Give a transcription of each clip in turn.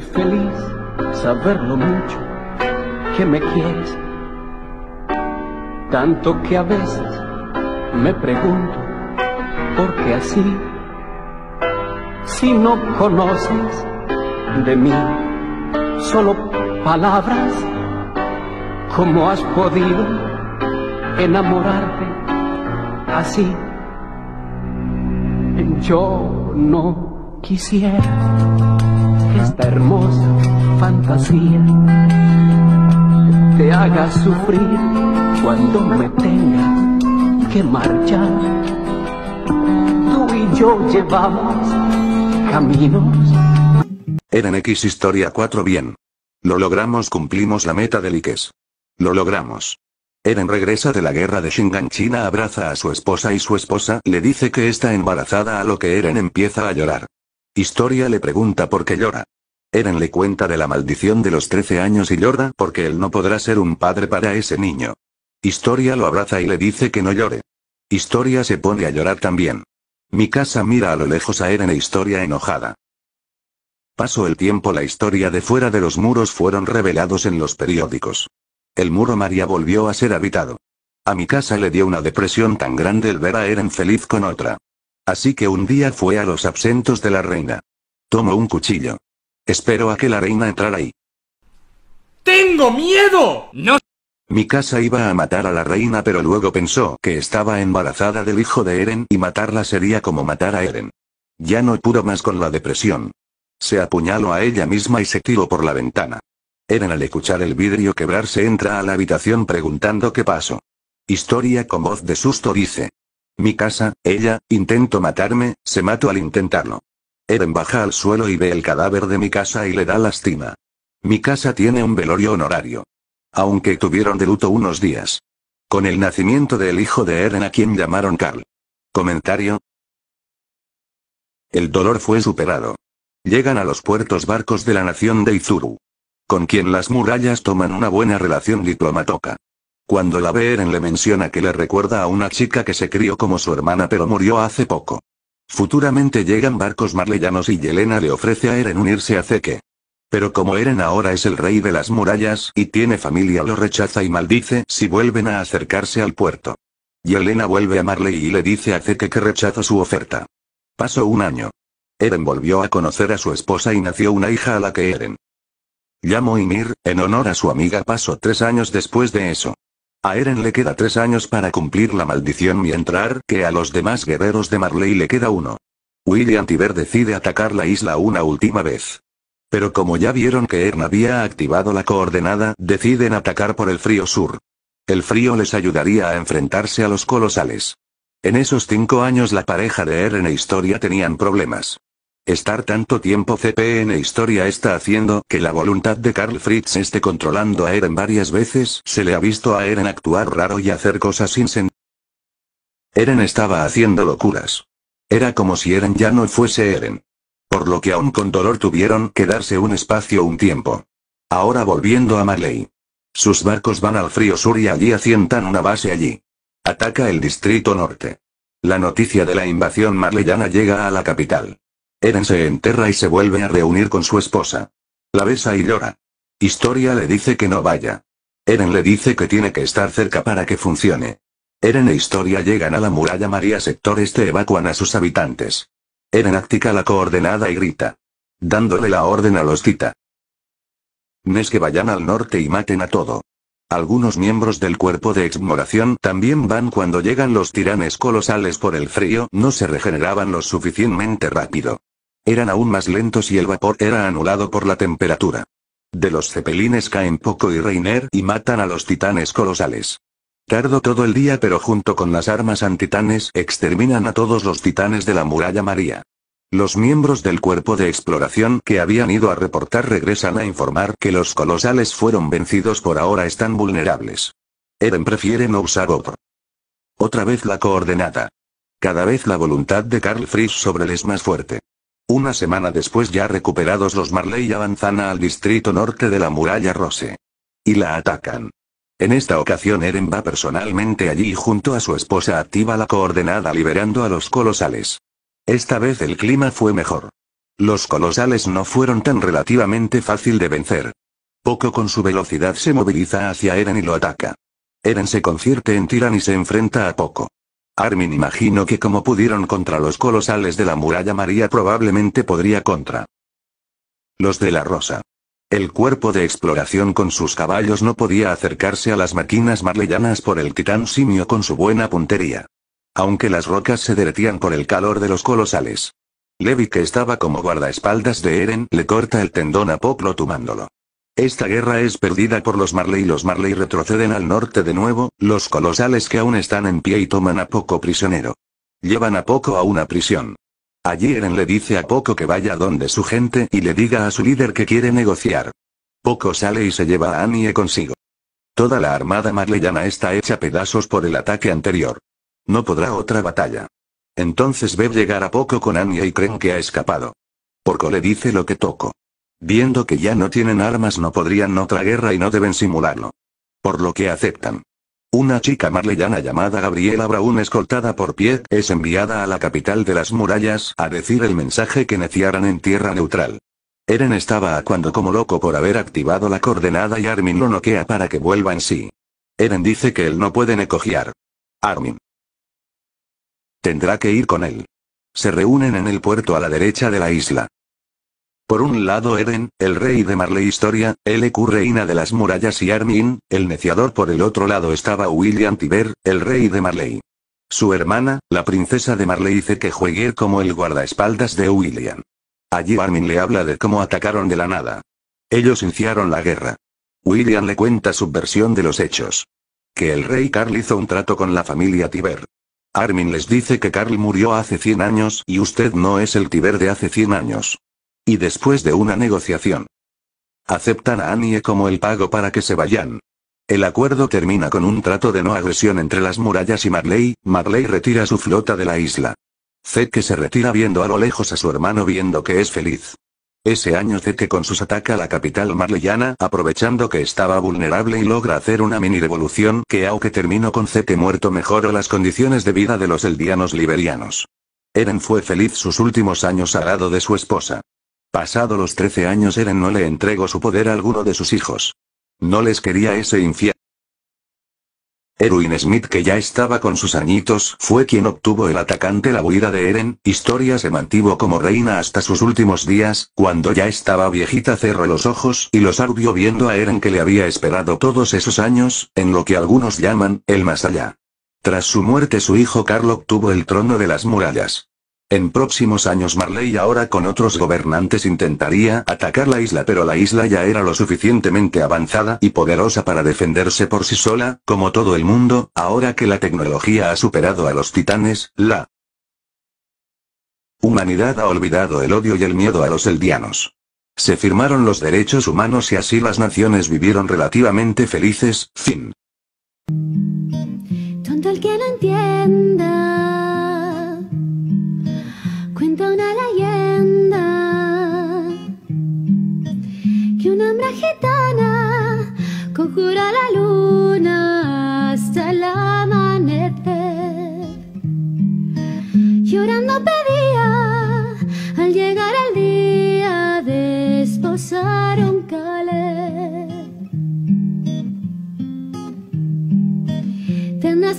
feliz feliz saberlo mucho que me quieres. Tanto que a veces me pregunto por qué así, si no conoces de mí solo palabras, ¿cómo has podido enamorarte así? Yo no quisiera esta hermosa fantasía te haga sufrir cuando me tenga que marchar. Tú y yo llevamos caminos. Eran X Historia 4 bien. Lo logramos, cumplimos la meta de Likes. Lo logramos. Eren regresa de la guerra de Shingan China abraza a su esposa y su esposa le dice que está embarazada a lo que Eren empieza a llorar. Historia le pregunta por qué llora. Eren le cuenta de la maldición de los 13 años y llora porque él no podrá ser un padre para ese niño. Historia lo abraza y le dice que no llore. Historia se pone a llorar también. Mi casa mira a lo lejos a Eren e Historia enojada. Pasó el tiempo la historia de fuera de los muros fueron revelados en los periódicos. El muro María volvió a ser habitado. A mi casa le dio una depresión tan grande el ver a Eren feliz con otra. Así que un día fue a los absentos de la reina. Tomó un cuchillo. Espero a que la reina entrara ahí. ¡Tengo miedo! ¡No! Mi casa iba a matar a la reina pero luego pensó que estaba embarazada del hijo de Eren y matarla sería como matar a Eren. Ya no pudo más con la depresión. Se apuñaló a ella misma y se tiró por la ventana. Eren al escuchar el vidrio quebrarse entra a la habitación preguntando qué pasó. Historia con voz de susto dice. Mi casa, ella, intento matarme, se mató al intentarlo. Eren baja al suelo y ve el cadáver de mi casa y le da lástima. Mi casa tiene un velorio honorario. Aunque tuvieron de luto unos días. Con el nacimiento del hijo de Eren a quien llamaron Carl. Comentario. El dolor fue superado. Llegan a los puertos barcos de la nación de Izuru. Con quien las murallas toman una buena relación diplomatoca. Cuando la ve Eren le menciona que le recuerda a una chica que se crió como su hermana pero murió hace poco. Futuramente llegan barcos marleyanos y Yelena le ofrece a Eren unirse a Zeke. Pero como Eren ahora es el rey de las murallas y tiene familia lo rechaza y maldice si vuelven a acercarse al puerto. Yelena vuelve a Marley y le dice a Zeke que rechaza su oferta. Pasó un año. Eren volvió a conocer a su esposa y nació una hija a la que Eren llamó Ymir, en honor a su amiga pasó tres años después de eso. A Eren le queda tres años para cumplir la maldición mientras que a los demás guerreros de Marley le queda uno. William Tiber decide atacar la isla una última vez. Pero como ya vieron que Eren había activado la coordenada, deciden atacar por el frío sur. El frío les ayudaría a enfrentarse a los colosales. En esos cinco años la pareja de Eren e Historia tenían problemas. Estar tanto tiempo CPN Historia está haciendo que la voluntad de Carl Fritz esté controlando a Eren varias veces. Se le ha visto a Eren actuar raro y hacer cosas sin sentido. Eren estaba haciendo locuras. Era como si Eren ya no fuese Eren. Por lo que aún con dolor tuvieron que darse un espacio un tiempo. Ahora volviendo a Marley. Sus barcos van al frío sur y allí asientan una base allí. Ataca el distrito norte. La noticia de la invasión marleyana llega a la capital. Eren se enterra y se vuelve a reunir con su esposa. La besa y llora. Historia le dice que no vaya. Eren le dice que tiene que estar cerca para que funcione. Eren e Historia llegan a la muralla María sector este evacuan a sus habitantes. Eren actica la coordenada y grita. Dándole la orden a los Tita. Nes que vayan al norte y maten a todo. Algunos miembros del cuerpo de exmoración también van cuando llegan los tiranes colosales por el frío, no se regeneraban lo suficientemente rápido. Eran aún más lentos y el vapor era anulado por la temperatura. De los cepelines caen Poco y Reiner y matan a los titanes colosales. Tardo todo el día pero junto con las armas antitanes exterminan a todos los titanes de la muralla María. Los miembros del cuerpo de exploración que habían ido a reportar regresan a informar que los colosales fueron vencidos por ahora están vulnerables. Eren prefiere no usar otro. Otra vez la coordenada. Cada vez la voluntad de Carl Frisch sobre él es más fuerte. Una semana después ya recuperados los Marley avanzan al distrito norte de la muralla Rose. Y la atacan. En esta ocasión Eren va personalmente allí y junto a su esposa activa la coordenada liberando a los colosales. Esta vez el clima fue mejor. Los colosales no fueron tan relativamente fácil de vencer. Poco con su velocidad se moviliza hacia Eren y lo ataca. Eren se convierte en Tiran y se enfrenta a Poco. Armin imagino que como pudieron contra los colosales de la muralla María probablemente podría contra los de la Rosa. El cuerpo de exploración con sus caballos no podía acercarse a las máquinas marleyanas por el titán simio con su buena puntería. Aunque las rocas se derretían por el calor de los colosales. Levi que estaba como guardaespaldas de Eren le corta el tendón a Poplo tumándolo. Esta guerra es perdida por los Marley y los Marley retroceden al norte de nuevo, los colosales que aún están en pie y toman a Poco prisionero. Llevan a Poco a una prisión. Allí Eren le dice a Poco que vaya donde su gente y le diga a su líder que quiere negociar. Poco sale y se lleva a Annie consigo. Toda la armada marleyana está hecha pedazos por el ataque anterior. No podrá otra batalla. Entonces ve llegar a Poco con Annie y creen que ha escapado. Porco le dice lo que Toco Viendo que ya no tienen armas no podrían otra guerra y no deben simularlo. Por lo que aceptan. Una chica marleyana llamada Gabriela Brown escoltada por pie es enviada a la capital de las murallas a decir el mensaje que neciaran en tierra neutral. Eren estaba a cuando como loco por haber activado la coordenada y Armin lo noquea para que vuelva en sí. Eren dice que él no puede necogiar. Armin. Tendrá que ir con él. Se reúnen en el puerto a la derecha de la isla. Por un lado Eren, el rey de Marley Historia, LQ reina de las murallas y Armin, el neciador por el otro lado estaba William Tiber, el rey de Marley. Su hermana, la princesa de Marley dice que juegue como el guardaespaldas de William. Allí Armin le habla de cómo atacaron de la nada. Ellos iniciaron la guerra. William le cuenta su versión de los hechos. Que el rey Carl hizo un trato con la familia Tiber. Armin les dice que Carl murió hace 100 años y usted no es el Tiber de hace 100 años. Y después de una negociación. Aceptan a Annie como el pago para que se vayan. El acuerdo termina con un trato de no agresión entre las murallas y Marley, Marley retira su flota de la isla. Zeke se retira viendo a lo lejos a su hermano viendo que es feliz. Ese año Zeke con sus ataques a la capital marleyana aprovechando que estaba vulnerable y logra hacer una mini revolución que aunque terminó con Zeke muerto mejoró las condiciones de vida de los eldianos liberianos. Eren fue feliz sus últimos años al lado de su esposa. Pasado los 13 años Eren no le entregó su poder a alguno de sus hijos. No les quería ese infierno. Erwin Smith que ya estaba con sus añitos fue quien obtuvo el atacante la huida de Eren, historia se mantuvo como reina hasta sus últimos días, cuando ya estaba viejita cerró los ojos y los ardió viendo a Eren que le había esperado todos esos años, en lo que algunos llaman, el más allá. Tras su muerte su hijo Carl obtuvo el trono de las murallas. En próximos años Marley ahora con otros gobernantes intentaría atacar la isla pero la isla ya era lo suficientemente avanzada y poderosa para defenderse por sí sola, como todo el mundo, ahora que la tecnología ha superado a los titanes, la humanidad ha olvidado el odio y el miedo a los eldianos. Se firmaron los derechos humanos y así las naciones vivieron relativamente felices, fin. Tonto el que entienda.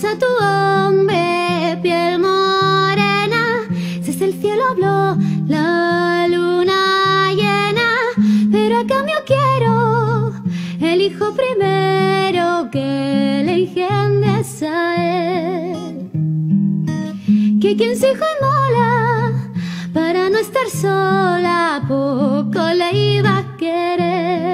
a tu hombre, piel morena, si es el cielo habló la luna llena, pero a cambio quiero el hijo primero que le engendres a él. Que quien se hijo mola, para no estar sola, poco le iba a querer.